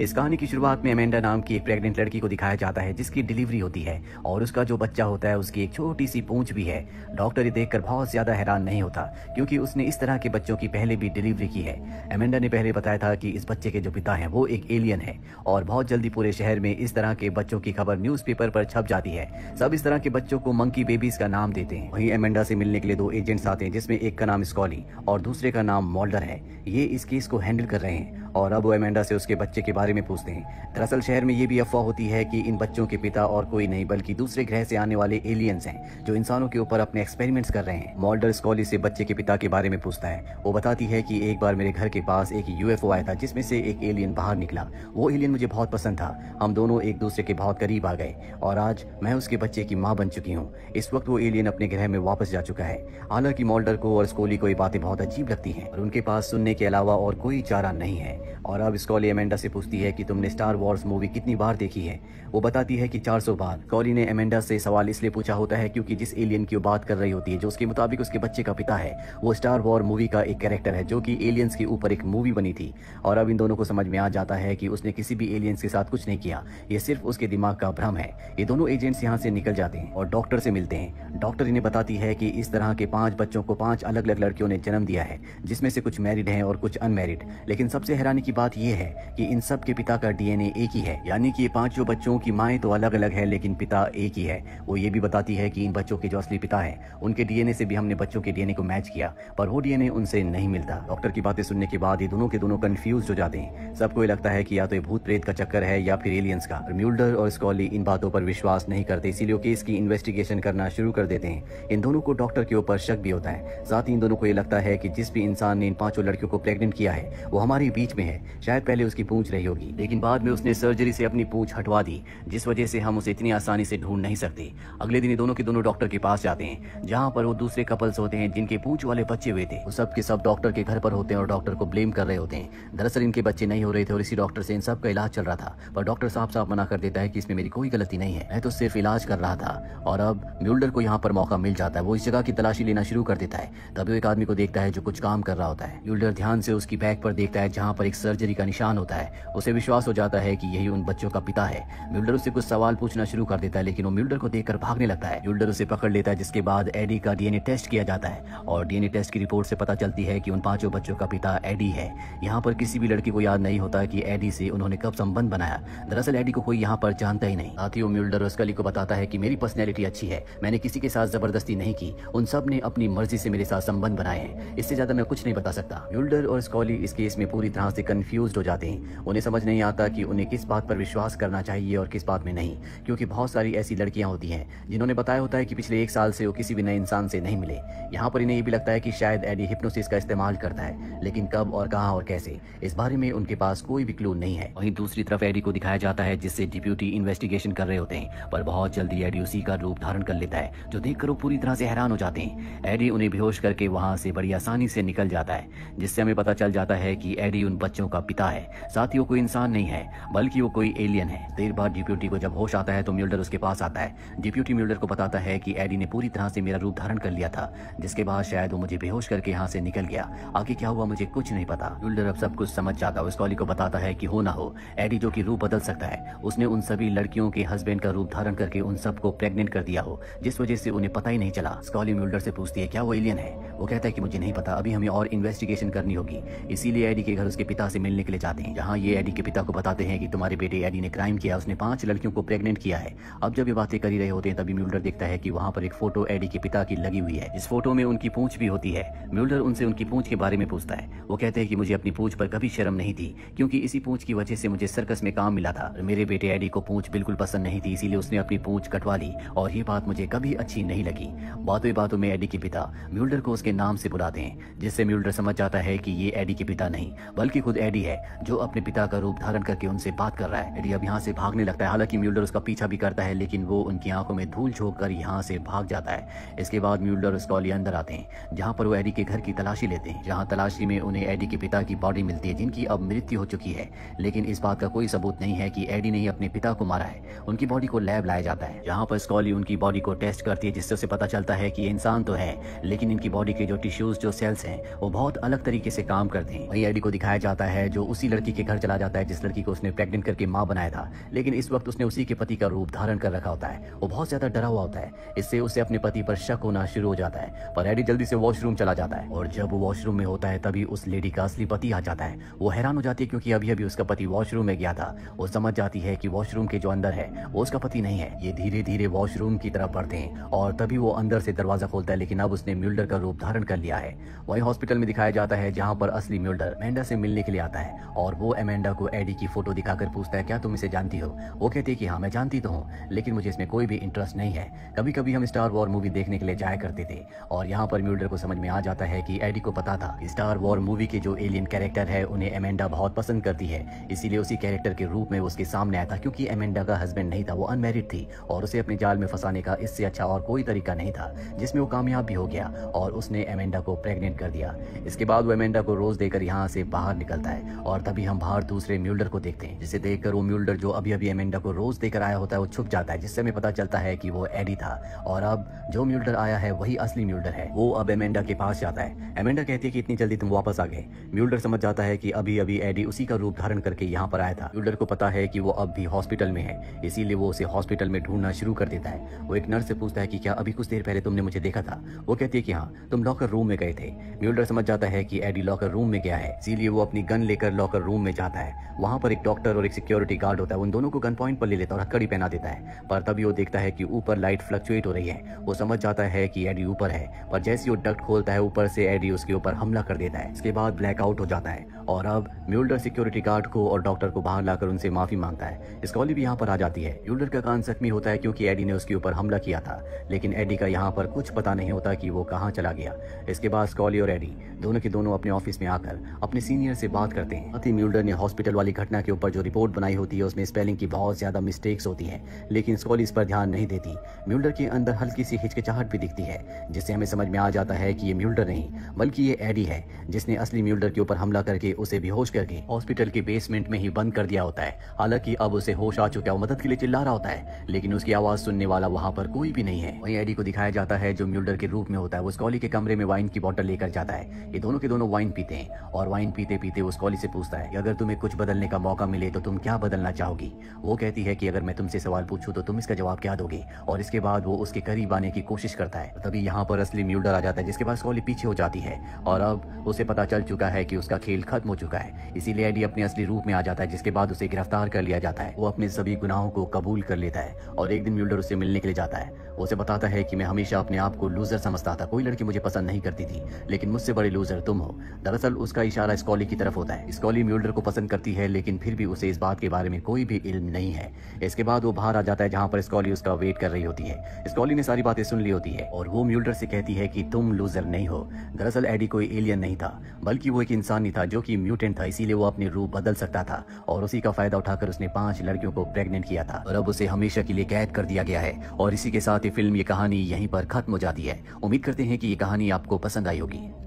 इस कहानी की शुरुआत में अमेंडा नाम की एक प्रेग्नेंट लड़की को दिखाया जाता है जिसकी डिलीवरी होती है और उसका जो बच्चा होता है उसकी एक छोटी सी पूंछ भी है डॉक्टर ये देखकर बहुत ज्यादा हैरान नहीं होता क्योंकि उसने इस तरह के बच्चों की पहले भी डिलीवरी की है अमेंडा ने पहले बताया था कि इस बच्चे के जो पिता है वो एक एलियन है और बहुत जल्दी पूरे शहर में इस तरह के बच्चों की खबर न्यूज पर छप जाती है सब इस तरह के बच्चों को मंकी बेबीज का नाम देते हैं वही अमेंडा से मिलने के लिए दो एजेंट्स आते हैं जिसमें एक का नाम स्कॉली और दूसरे का नाम मॉल्डर है ये इस केस को हैंडल कर रहे हैं और अब वो एमेंडा से उसके बच्चे के बारे में पूछते हैं दरअसल शहर में ये भी अफवाह होती है कि इन बच्चों के पिता और कोई नहीं बल्कि दूसरे ग्रह से आने वाले एलियंस हैं जो इंसानों के ऊपर अपने एक्सपेरिमेंट्स कर रहे हैं मॉल्डर स्कॉली से बच्चे के पिता के बारे में पूछता है वो बताती है की एक बार मेरे घर के पास एक यूएफओ आया था जिसमें से एक एलियन बाहर निकला वो एलियन मुझे बहुत पसंद था हम दोनों एक दूसरे के बहुत करीब आ गए और आज मैं उसके बच्चे की माँ बन चुकी हूँ इस वक्त वो एलियन अपने ग्रह में वापस जा चुका है हालांकि मॉल्डर को और स्कोली को ये बातें बहुत अजीब लगती हैं और उनके पास सुनने के अलावा और कोई चारा नहीं है और अब स्कॉली एमेंडा से पूछती है कि तुमने स्टार वॉर्स मूवी कितनी बार देखी है वो बताती है कि 400 बार कॉली ने एमेंडा से सवाल इसलिए पूछा होता है क्योंकि जिस एलियन की वो बात कर रही होती है जो उसके मुताबिक उसके बच्चे का पिता है वो स्टार वॉर मूवी का एक कैरेक्टर है जो कि एलियंस के ऊपर एक मूवी बनी थी और अब इन दोनों को समझ में आ जाता है कि उसने किसी भी एलियंस के साथ कुछ नहीं किया ये सिर्फ उसके दिमाग का भ्रम है ये दोनों एजेंट्स यहाँ से निकल जाते हैं और डॉक्टर से मिलते हैं डॉक्टर इन्हें बताती है कि इस तरह के पांच बच्चों को पांच अलग अलग लड़कियों ने जन्म दिया है जिसमें से कुछ मैरिड है और कुछ अनमेरिड लेकिन सबसे हैरान हैरानी की बात यह है कि इन सब के पिता का डीएनए एक ही है यानी कि ये पांचों बच्चों की माएँ तो अलग अलग है लेकिन पिता एक ही है वो ये भी बताती है कि इन बच्चों के जो असली पिता हैं उनके डीएनए से भी हमने बच्चों के डीएनए को मैच किया पर वो डीएनए उनसे नहीं मिलता डॉक्टर की बातें सुनने के बाद ये दोनों के दोनों कन्फ्यूज हो जाते हैं सबको लगता है कि या तो ये भूत प्रेत का चक्कर है या फिर एलियंस का म्यूल्डर और स्कॉली इन बातों पर विश्वास नहीं करते इसीलिए केस की इन्वेस्टिगेशन करना शुरू कर देते हैं इन दोनों को डॉक्टर के ऊपर शक भी होता है साथ ही इन दोनों को ये लगता है कि जिस भी इंसान ने इन पांचों लड़कियों को प्रेगनेंट किया है वो हमारे बीच में है शायद पहले उसकी पूछ रही होगी लेकिन बाद में उसने सर्जरी से अपनी पूछ हटवा दी जिस वजह से हम उसे इतनी आसानी से ढूंढ नहीं सकते अगले दिन दोनों के दोनों डॉक्टर के पास जाते हैं जहाँ पर वो दूसरे कपल्स होते हैं जिनके पूछ वाले बच्चे हुए थे वो सब के सब डॉक्टर के घर पर होते हैं और डॉक्टर को ब्लेम कर रहे होते हैं दरअसल इनके बच्चे नहीं हो रहे थे और इसी डॉक्टर से इन सब का इलाज चल रहा था पर डॉक्टर साहब साफ मना कर देता है कि इसमें मेरी कोई गलती नहीं है मैं तो सिर्फ इलाज कर रहा था और अब म्यूल्डर को यहाँ पर मौका मिल जाता है वो इस जगह की तलाशी लेना शुरू कर देता है तभी एक आदमी को देखता है जो कुछ काम कर रहा होता है म्यूल्डर ध्यान से उसकी बैग पर देखता है जहाँ पर एक सर्जरी का निशान होता है उसे विश्वास हो जाता है कि यही उन बच्चों का पिता है म्यूल्डर उसे कुछ सवाल पूछना शुरू कर देता है लेकिन वो म्यूल्डर को देखकर भागने लगता है म्यूल्डर उसे पकड़ लेता है जिसके बाद एडी का डीएनए टेस्ट किया जाता है और डीएनए टेस्ट की रिपोर्ट से पता चलती है कि उन पांचों बच्चों का पिता एडी है यहाँ पर किसी भी लड़की को याद नहीं होता की एडी से उन्होंने कब संबंध बनाया दरअसल एडी को कोई यहाँ पर जानता ही नहीं साथ ही वो म्यूल्डर स्कली को बताता है की मेरी पर्सनैलिटी अच्छी है मैंने किसी के साथ जबरदस्ती नहीं की उन सब ने अपनी मर्जी से मेरे साथ संबंध बनाए हैं इससे ज्यादा मैं कुछ नहीं बता सकता म्यूल्डर और स्कॉली इस केस में पूरी तरह से से कन्फ्यूज हो जाते हैं उन्हें समझ नहीं आता कि उन्हें किस बात पर विश्वास करना चाहिए और किस बात में नहीं क्योंकि बहुत सारी ऐसी लड़कियां होती हैं जिन्होंने बताया होता है कि पिछले एक साल से वो किसी भी नए इंसान से नहीं मिले यहाँ पर इन्हें ये भी लगता है कि शायद एडी हिप्नोसिस का इस्तेमाल करता है लेकिन कब और कहाँ और कैसे इस बारे में उनके पास कोई भी क्लू नहीं है वहीं दूसरी तरफ एडी को दिखाया जाता है जिससे डिप्यूटी इन्वेस्टिगेशन कर रहे होते हैं पर बहुत जल्दी एडी उसी का रूप धारण कर लेता है जो देख वो पूरी तरह से हैरान हो जाते हैं एडी उन्हें बेहोश करके वहाँ से बड़ी आसानी से निकल जाता है जिससे हमें पता चल जाता है कि एडी उन बच्चों का पिता है साथ ही वो कोई इंसान नहीं है बल्कि वो कोई एलियन है देर बाद डिप्यूटी को जब होश आता है तो म्यूल्डर उसके पास आता है डिप्यूटी म्यूल्डर को बताता है कि एडी ने पूरी तरह से मेरा रूप धारण कर लिया था जिसके बाद शायद वो मुझे बेहोश करके यहाँ से निकल गया आगे क्या हुआ मुझे कुछ नहीं पता म्यूल्डर अब सब कुछ समझ जाता है कॉली को बताता है की हो ना हो एडी जो की रूप बदल सकता है उसने उन सभी लड़कियों के हस्बैंड का रूप धारण करके उन सबको प्रेग्नेंट कर दिया हो जिस वजह से उन्हें पता ही नहीं चला स्कॉली म्यूल्डर से पूछती है क्या वो एलियन है वो कहता है कि मुझे नहीं पता अभी हमें और इन्वेस्टिगेशन करनी होगी इसीलिए एडी के घर उसके पिता पिता से मिलने के लिए जाते हैं जहाँ ये एडी के पिता को बताते हैं कि तुम्हारे बेटे एडी ने क्राइम किया उसने पांच लड़कियों को प्रेगनेंट किया है अब जब ये बातें कर ही रहे होते हैं तभी म्यूल्डर देखता है कि वहाँ पर एक फोटो एडी के पिता की लगी हुई है इस फोटो में उनकी पूछ भी होती है म्यूल्डर उनसे उनकी पूछ के बारे में पूछता है वो कहते हैं कि मुझे अपनी पूछ पर कभी शर्म नहीं थी क्योंकि इसी पूछ की वजह से मुझे सर्कस में काम मिला था मेरे बेटे एडी को पूछ बिल्कुल पसंद नहीं थी इसीलिए उसने अपनी पूछ कटवा ली और ये बात मुझे कभी अच्छी नहीं लगी बातों बातों में एडी के पिता म्यूल्डर को उसके नाम से बुलाते हैं जिससे म्यूल्डर समझ जाता है कि ये एडी के पिता नहीं बल्कि खुद एडी है जो अपने पिता का रूप धारण करके उनसे बात कर रहा है एडी अब यहाँ से भागने लगता है हालांकि म्यूल्डर उसका पीछा भी करता है लेकिन वो उनकी आंखों में धूल झोंक कर यहाँ से भाग जाता है इसके बाद म्यूल्डर और स्कॉली अंदर आते हैं जहाँ पर वो एडी के घर की तलाशी लेते हैं जहाँ तलाशी में उन्हें एडी के पिता की बॉडी मिलती है जिनकी अब मृत्यु हो चुकी है लेकिन इस बात का कोई सबूत नहीं है कि एडी ने ही अपने पिता को मारा है उनकी बॉडी को लैब लाया जाता है जहाँ पर स्कॉली उनकी बॉडी को टेस्ट करती है जिससे उसे पता चलता है कि इंसान तो है लेकिन इनकी बॉडी के जो टिश्यूज जो सेल्स हैं वो बहुत अलग तरीके से काम करते हैं वही एडी को दिखाया जाता जाता है जो उसी लड़की के घर चला जाता है जिस लड़की को उसने प्रेग्नेंट करके माँ बनाया था लेकिन इस वक्त उसने उसी के पति का रूप धारण कर रखा होता है वो बहुत ज्यादा डरा हुआ होता है इससे उसे अपने पति पर शक होना शुरू हो जाता है पर एडी जल्दी से वॉशरूम चला जाता है और जब वो वॉशरूम में होता है तभी उस लेडी का असली पति आ जाता है वो हैरान हो जाती है क्योंकि अभी अभी उसका पति वॉशरूम में गया था वो समझ जाती है कि वॉशरूम के जो अंदर है वो उसका पति नहीं है ये धीरे धीरे वॉशरूम की तरफ बढ़ते हैं और तभी वो अंदर से दरवाजा खोलता है लेकिन अब उसने म्यूल्डर का रूप धारण कर लिया है वही हॉस्पिटल में दिखाया जाता है जहाँ पर असली म्यूल्डर मेंडा से मिलने मिलने के लिए आता है और वो एमेंडा को एडी की फोटो दिखाकर पूछता है क्या तुम इसे जानती हो वो कहती है कि हाँ मैं जानती तो हूँ लेकिन मुझे इसमें कोई भी इंटरेस्ट नहीं है कभी कभी हम स्टार वॉर मूवी देखने के लिए जाया करते थे और यहाँ पर म्यूडर को समझ में आ जाता है की एडी को पता था स्टार वॉर मूवी के जो एलियन कैरेक्टर है उन्हें एमेंडा बहुत पसंद करती है इसीलिए उसी कैरेक्टर के रूप में उसके सामने आया था क्योंकि एमेंडा का हस्बैंड नहीं था वो अनमेरिड थी और उसे अपने जाल में फंसाने का इससे अच्छा और कोई तरीका नहीं था जिसमें वो कामयाब भी हो गया और उसने एमेंडा को प्रेग्नेंट कर दिया इसके बाद वो एमेंडा को रोज देकर यहाँ से बाहर निकल निकलता है और तभी हम बाहर दूसरे म्यूल्डर को देखते हैं जिसे देखकर वो म्यूल्डर जो अभी अभी एमेंडा को रोज देकर आया होता है वो छुप जाता है जिससे हमें पता चलता है कि वो एडी था और अब जो म्यूल्डर आया है वही असली म्यूल्डर है वो अब एमेंडा के पास जाता है एमेंडा कहती है कि इतनी जल्दी तुम वापस आ गए म्यूल्डर समझ जाता है कि अभी अभी एडी उसी का रूप धारण करके यहाँ पर आया था म्यूल्डर को पता है कि वो अब भी हॉस्पिटल में है इसीलिए वो उसे हॉस्पिटल में ढूंढना शुरू कर देता है वो एक नर्स से पूछता है कि क्या अभी कुछ देर पहले तुमने मुझे देखा था वो कहती है कि हाँ तुम लॉकर रूम में गए थे म्यूल्डर समझ जाता है कि एडी लॉकर रूम में गया है इसीलिए वो अपनी अपनी गन लेकर लॉकर रूम में जाता है वहां पर एक डॉक्टर और एक सिक्योरिटी गार्ड होता है उन दोनों को गन पॉइंट पर ले लेता है और हथकड़ी पहना देता है पर तभी वो देखता है कि ऊपर लाइट फ्लक्चुएट हो रही है वो समझ जाता है कि एडी ऊपर है पर जैसे वो डक्ट खोलता है ऊपर से एडी उसके ऊपर हमला कर देता है इसके बाद ब्लैकआउट हो जाता है और अब म्यूल्डर सिक्योरिटी गार्ड को और डॉक्टर को बाहर लाकर उनसे माफी मांगता है स्कॉली भी यहाँ पर आ जाती है म्यूल्डर का कान जख्मी होता है क्योंकि एडी ने उसके ऊपर हमला किया था लेकिन एडी का यहाँ पर कुछ पता नहीं होता कि वो कहाँ चला गया इसके बाद स्कॉली और एडी दोनों के दोनों अपने ऑफिस में आकर अपने सीनियर से बात करते हैं साथ ही म्यूल्डर ने हॉस्पिटल वाली घटना के ऊपर जो रिपोर्ट बनाई होती है उसमें स्पेलिंग की बहुत ज्यादा मिस्टेक्स होती है लेकिन स्कॉली इस पर ध्यान नहीं देती म्यूल्डर के अंदर हल्की सी हिचकिचाहट भी दिखती है जिससे हमें समझ में आ जाता है की ये म्यूल्डर नहीं बल्कि ये एडी है जिसने असली म्यूल्डर के ऊपर हमला करके उसे बेहोश करके हॉस्पिटल के बेसमेंट में ही बंद कर दिया होता है हालांकि अब उसे होश आ चुका है मदद के लिए चिल्ला रहा होता है लेकिन उसकी आवाज सुनने वाला वहाँ पर कोई भी नहीं है वही एडी को दिखाया जाता है जो म्यूल्डर के रूप में होता है वो स्कॉली के कमरे में वाइन की बॉटल लेकर जाता है ये दोनों के दोनों वाइन पीते हैं और वाइन पीते पीते जाके उस कॉली से पूछता है कि अगर तुम्हें कुछ बदलने का मौका मिले तो तुम क्या बदलना चाहोगी वो कहती है कि अगर मैं तुमसे सवाल पूछूं तो तुम इसका जवाब क्या दोगे और इसके बाद वो उसके करीब आने की कोशिश करता है तभी यहाँ पर असली म्यूडर आ जाता है जिसके पास कॉली पीछे हो जाती है और अब उसे पता चल चुका है की उसका खेल खत्म हो चुका है इसीलिए एडी अपने असली रूप में आ जाता है जिसके बाद उसे गिरफ्तार कर लिया जाता है वो अपने सभी गुनाहों को कबूल कर लेता है और एक दिन म्यूडर उसे मिलने के लिए जाता है उसे बताता है कि मैं हमेशा अपने आप को लूजर समझता था कोई लड़की मुझे पसंद नहीं करती थी लेकिन मुझसे बड़े लूजर तुम हो दरअसल उसका इशारा स्कॉली की तरफ तरफ होता है स्कॉली म्यूल्डर को पसंद करती है लेकिन फिर भी उसे इस बात के बारे में कोई भी इल्म नहीं है इसके बाद वो बाहर आ जाता है जहाँ पर स्कॉली उसका वेट कर रही होती है स्कॉली ने सारी बातें सुन ली होती है और वो म्यूल्डर से कहती है की तुम लूजर नहीं हो दरअसल एडी कोई एलियन नहीं था बल्कि वो एक इंसान ही था जो की म्यूटेंट था इसीलिए वो अपने रूप बदल सकता था और उसी का फायदा उठाकर उसने पांच लड़कियों को प्रेगनेंट किया था और अब उसे हमेशा के लिए कैद कर दिया गया है और इसी के साथ ये फिल्म ये कहानी यहीं पर खत्म हो जाती है उम्मीद करते हैं कि ये कहानी आपको पसंद आई होगी